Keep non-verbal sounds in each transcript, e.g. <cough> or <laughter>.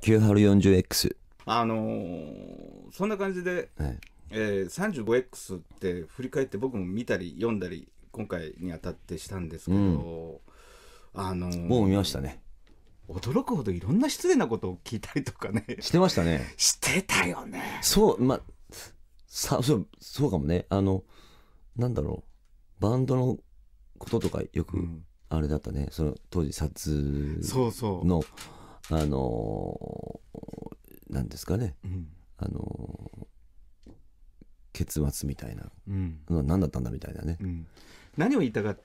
904X あのー、そんな感じで、はい、えー、35X って振り返って僕も見たり読んだり今回にあたってしたんですけど、うん、あのー、もう見ましたね驚くほどいろんな失礼なことを聞いたりとかねしてましたねしてたよねそうまあそうそうかもねあのなんだろうバンドのこととかよく、あれだったね、うん、その当時撮のそうそうあのんですかね、うん、あの結末みたいな、うん、何だったんだみたいなね、うん、何を言いたかっ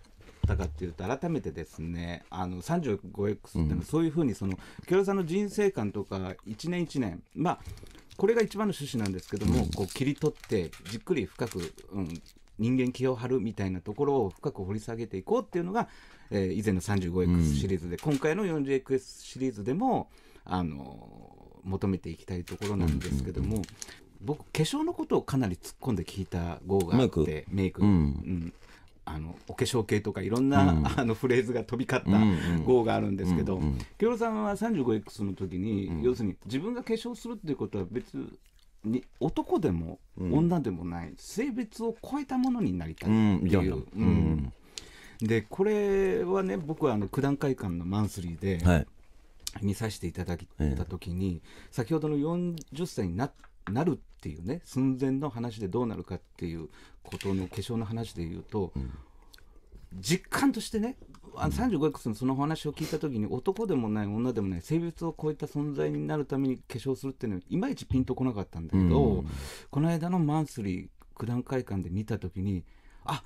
たかっていうと改めてですねあの 35X っていうのはそういうふうにその京平さんの人生観とか一年一年まあこれが一番の趣旨なんですけども、こう切り取ってじっくり深く、うん、人間気を張るみたいなところを深く掘り下げていこうっていうのが、えー、以前の 35X シリーズで、うん、今回の 40X シリーズでも、あのー、求めていきたいところなんですけども、僕化粧のことをかなり突っ込んで聞いた号があってメイク、うん、あのお化粧系とかいろんな、うん、あのフレーズが飛び交った号があるんですけど、京、う、郎、んうん、さんは 35X の時に、うん、要するに自分が化粧するっていうことは別に男でも女でもない、性別を超えたものになりたいっていう。うんでこれはね僕はあの九段会館のマンスリーで、見させていただいた時に、先ほどの40歳にななるっていうね寸前の話でどうなるかっていうことの化粧の話で言うと、うん、実感としてねあ35 x のその話を聞いた時に男でもない女でもない性別を超えた存在になるために化粧するっていうのはいまいちピンとこなかったんだけど、うん、この間のマンスリー九段会館で見た時にあ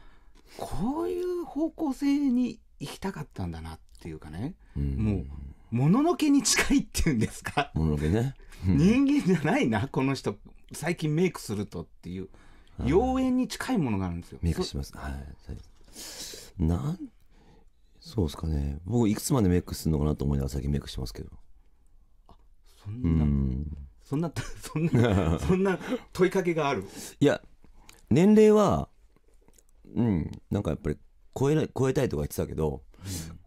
こういう方向性に行きたかったんだなっていうかね、うん、もうもののけに近いっていうんですかもののけね、うん、人間じゃないなこの人最近メイクするとっていう、妖艶に近いものがあるんですよ。メイクしますはいなんそうですかね僕いくつまでメイクするのかなと思いながら最近メイクしてますけどそんな、うん、そんなそんなそんな問いかけがあるいや年齢はうんなんかやっぱり超え超えたいとか言ってたけど、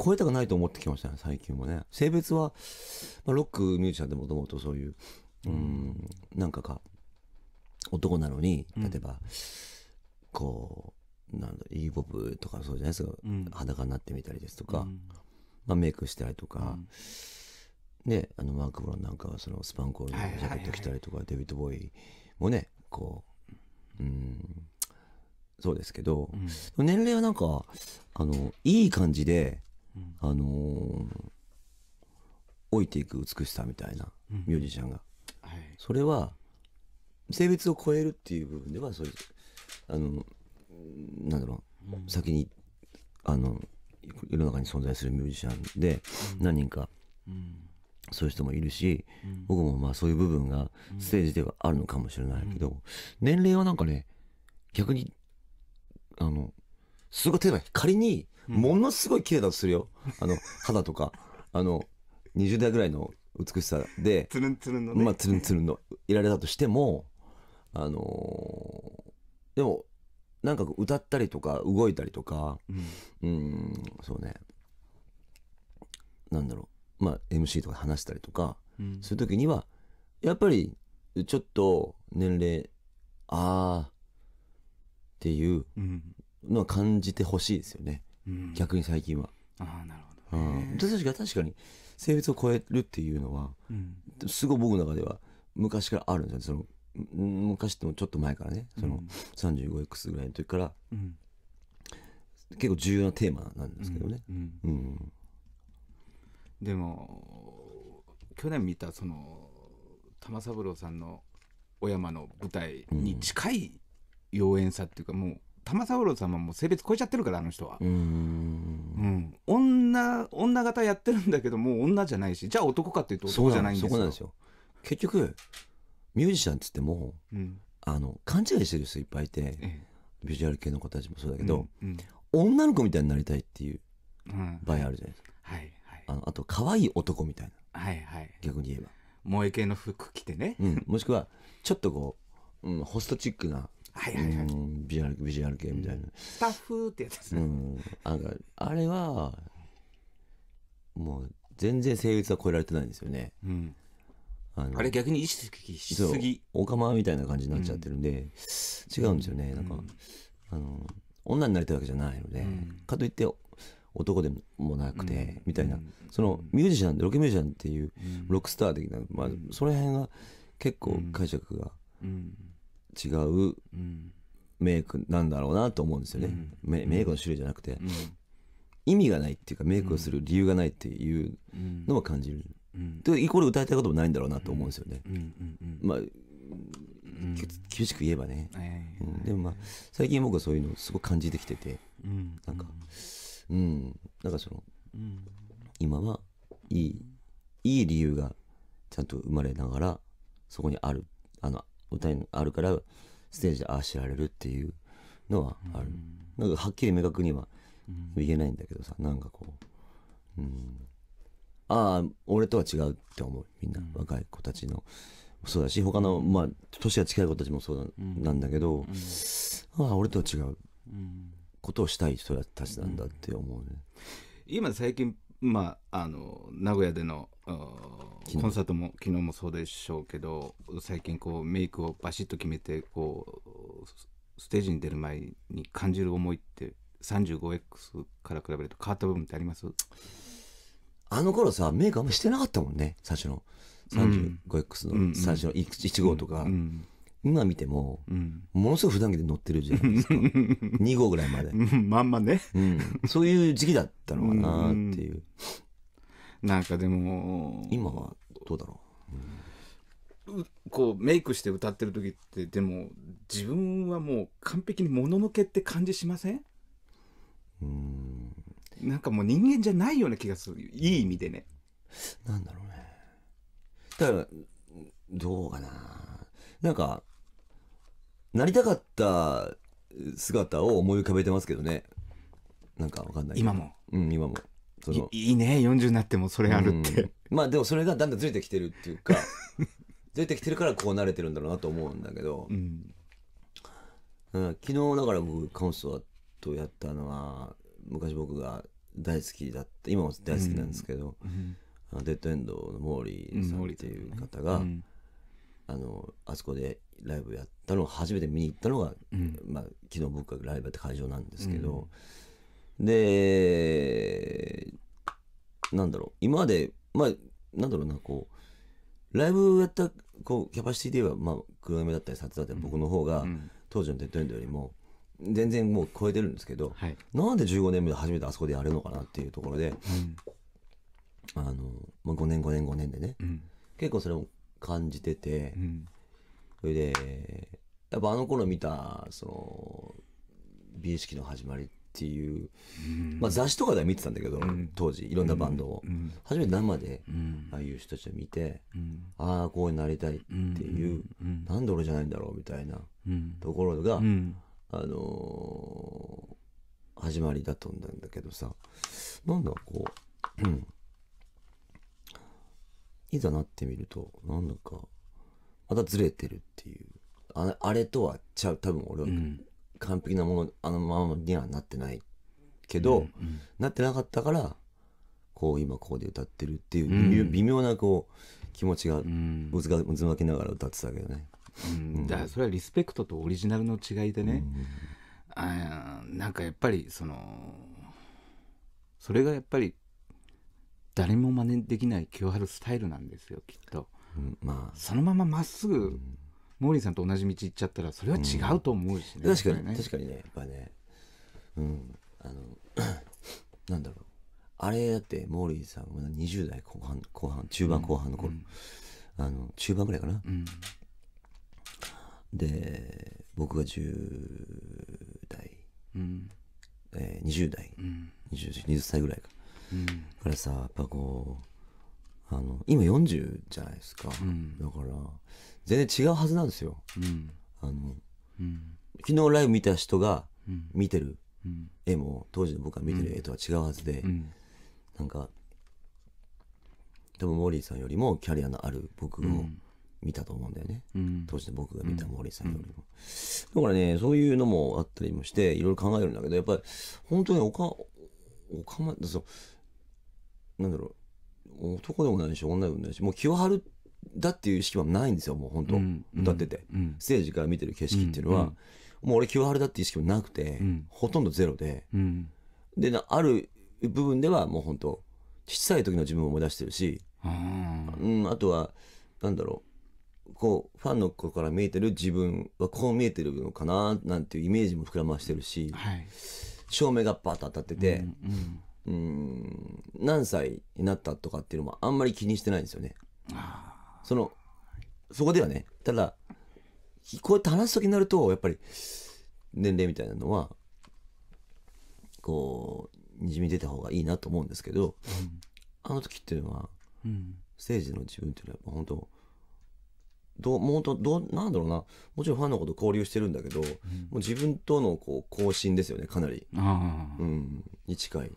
超えたくないと思ってきましたね最近もね性別は、まあ、ロックミュージシャンでもともとそういううん、なんかか男なのに例えば、うん、こなんだイーボブとかそうじゃないですか、うん、裸になってみたりですとか、うん、まあ、メイクしたりとか、うん、であのマーク・ブロンなんかはそのスパンコールのジャケット着たりとか、デビッド・ボーイもねこううんそうですけど、年齢はなんかあのいい感じで、あのー、老いていく美しさみたいなミュージシャンが、はい、それは性別を超えるっていう部分ではそういうあのなんだろう、先に、あの、世の中に存在するミュージシャンで、何人か、そういう人もいるし、僕もまあそういう部分がステージではあるのかもしれないけど、年齢はなんかね、逆に、あの、すごい、例えば仮に、ものすごい綺麗だとするよ。あの、肌とか、あの、20代ぐらいの美しさで、つるんつるんのね。まあ、つるんつるんの、いられたとしても、あのー、でも、なんか歌ったりとか動いたりとか、うん、うんそうねなんだろうまあ MC とか話したりとか、うん、そういう時にはやっぱりちょっと年齢ああっていうのは感じてほしいですよね、うん、逆に最近は。あなるほど、ね、うん、確か確かに性別を超えるっていうのは、すごい僕の中では昔からあるんですよその昔ってもちょっと前からねその 35X ぐらいの時から、うん、結構重要なテーマなんですけどね。でも去年見たその玉三郎さんの小山の舞台に近い妖艶さっていうか、うん、もう玉三郎さんはもう性別超えちゃってるからあの人は。うん、女女型やってるんだけどもう女じゃないしじゃあ男かっていうと男じゃないんですよ。結局ミュージシャンっつっても、あの勘違いしてる人いっぱいいて、ビジュアル系の子たちもそうだけど、女の子みたいになりたいっていう場合あるじゃないですか、はいあのあと可愛い男みたいな、はいはい、逆に言えば萌え系の服着てね、うん、もしくはちょっとこう、うん、ホストチックなはいはいはい、ビジュアルビジュアル系みたいな、うん、スタッフってやつですね、うん、なんかあれはもう全然性別は超えられてないんですよね、うん、ああれ逆に意識しすぎおかみたいな感じになっちゃってるんで、うん、違うんですよねなんか、うん、あの女になりたいわけじゃないので、うん、かといって男でもなくて、みたいな、そのミュージシャンロケミュージシャンっていうロックスター的な、まあ、その辺が結構解釈が違うメイクなんだろうなと思うんですよね、メイクの種類じゃなくて、意味がないっていうかメイクをする理由がないっていうのは感じる。うん、でイコール歌いたいこともないんだろうなと思うんですよね。まあ厳しく言えばね、でもまあ最近僕はそういうのすごく感じてきてて、うん、なんかうんなんかその、うん、今はいいいい理由がちゃんと生まれながらそこにあるあの歌にあるからステージでああ知られるっていうのはある、うん、なんかはっきり明確には言えないんだけどさなんかこううんああ俺とは違うって思うみんな、うん若い子たちのそうだし他のまあ年が近い子たちもそうな,、んだけど、ああ俺とは違うことをしたい人たちなんだって思うね、今最近まあ、あの名古屋でのコンサートも昨日もそうでしょうけど最近こうメイクをバシッと決めてこうスステージに出る前に感じる思いって 35X から比べると変わった部分ってありますあの頃さ、メイクあんましてなかったもんね、最初の 35X の最初の1号とか。今見ても、ものすごい普段着で乗ってるじゃないですか。2号ぐらいまで。まんまね、そういう時期だったのかなっていう。なんかでも。今はどうだろう。うこうメイクして歌ってる時ってでも自分はもう完璧にもののけって感じしませんうんなんかもう人間じゃないような気がするいい意味でねなんだろうねだからどうかななんかなりたかった姿を思い浮かべてますけどねなんかわかんない今もうん今もそのいいいね40になってもそれあるって、まあでもそれがだんだんずれてきてるっていうか <laughs> ずれてきてるからこう慣れてるんだろうなと思うんだけど、うん、昨日だから僕カウンストアとやったのは昔僕が大好きだった今も大好きなんですけど、あのデッドエンドのモーリーさんっていう方が、あのあそこでライブやったのを初めて見に行ったのが、まあ、昨日僕がライブやった会場なんですけど、でなんだろう今まで、まあ、なんだろうなこうライブやったこうキャパシティで言えば、まあ、黒夢だったり札だったり僕の方が、当時のデッドエンドよりも全然もう超えてるんですけど、はい、なんで15年目で初めてあそこでやるのかなっていうところで、うん、あの、まあ、5年5年5年でね、うん、結構それも感じてて、うん、それで、やっぱあの頃見た、その、美意識の始まりっていう、まあ雑誌とかでは見てたんだけど、当時、いろんなバンドを。初めて生で、ああいう人たちを見て、ああ、こうなりたいっていう、なんで俺じゃないんだろうみたいなところが、うんあのー、始まりだと思うんだけどさなんだこう、いざなってみるとなんだかまたずれてるっていうああれとはちゃう多分俺は完璧なもの、うん、あのままにはなってないけど、うんうん、なってなかったからこう今ここで歌ってるっていう微妙なこう気持ちがうずが渦巻きながら歌ってたけどね。うん、だからそれはリスペクトとオリジナルの違いでね、うん、あなんかやっぱりそのそれがやっぱり誰も真似できない清春スタイルなんですよきっと、うん、まあ、そのまままっすぐ、モーリーさんと同じ道行っちゃったらそれは違うと思うしね、確かにね確かにねやっぱねうんあの <coughs> なんだろうあれだってモーリーさんは20代後半後半中盤後半の頃、うん、あの中盤ぐらいかな、うん、で僕が10代、うんえー、20代、うん、20, 20歳ぐらいか、うん、からさやっぱこうあの今40じゃないですか、うん、だから全然違うはずなんですよ、うん、あの、うん、昨日ライブ見た人が見てる絵も、当時の僕が見てる絵とは違うはずで、うん、なんか多分モーリーさんよりもキャリアのある僕を、うん見たと思うんだよね、うん、当時の僕が見た森さんよりも、うん、だからねそういうのもあったりもしていろいろ考えるんだけどやっぱり本当におかおかまそなんだろう男でもないし女でもないしもう気を張るだっていう意識はないんですよもう本当、うん、歌ってて、ステージから見てる景色っていうのは、もう俺気を張るだって意識もなくて、ほとんどゼロで、である部分ではもう本当小さい時の自分を思い出してるしあ,、うん、あとはなんだろうこうファンの子から見えてる自分はこう見えてるのかななんていうイメージも膨らましてるし、はい、照明がバッと当たってて、うん、うん、何歳になったとかっていうのもあんまり気にしてないんですよね。そのそこではねただこうやって話す時になるとやっぱり年齢みたいなのはこうにじみ出た方がいいなと思うんですけど、うん、あの時っていうのは、うん、ステージの自分っていうのはやっぱ本当どもうとどなんだろうなもちろんファンのこと交流してるんだけど、うん、もう自分とのこう更新ですよねかなり、うん、に近い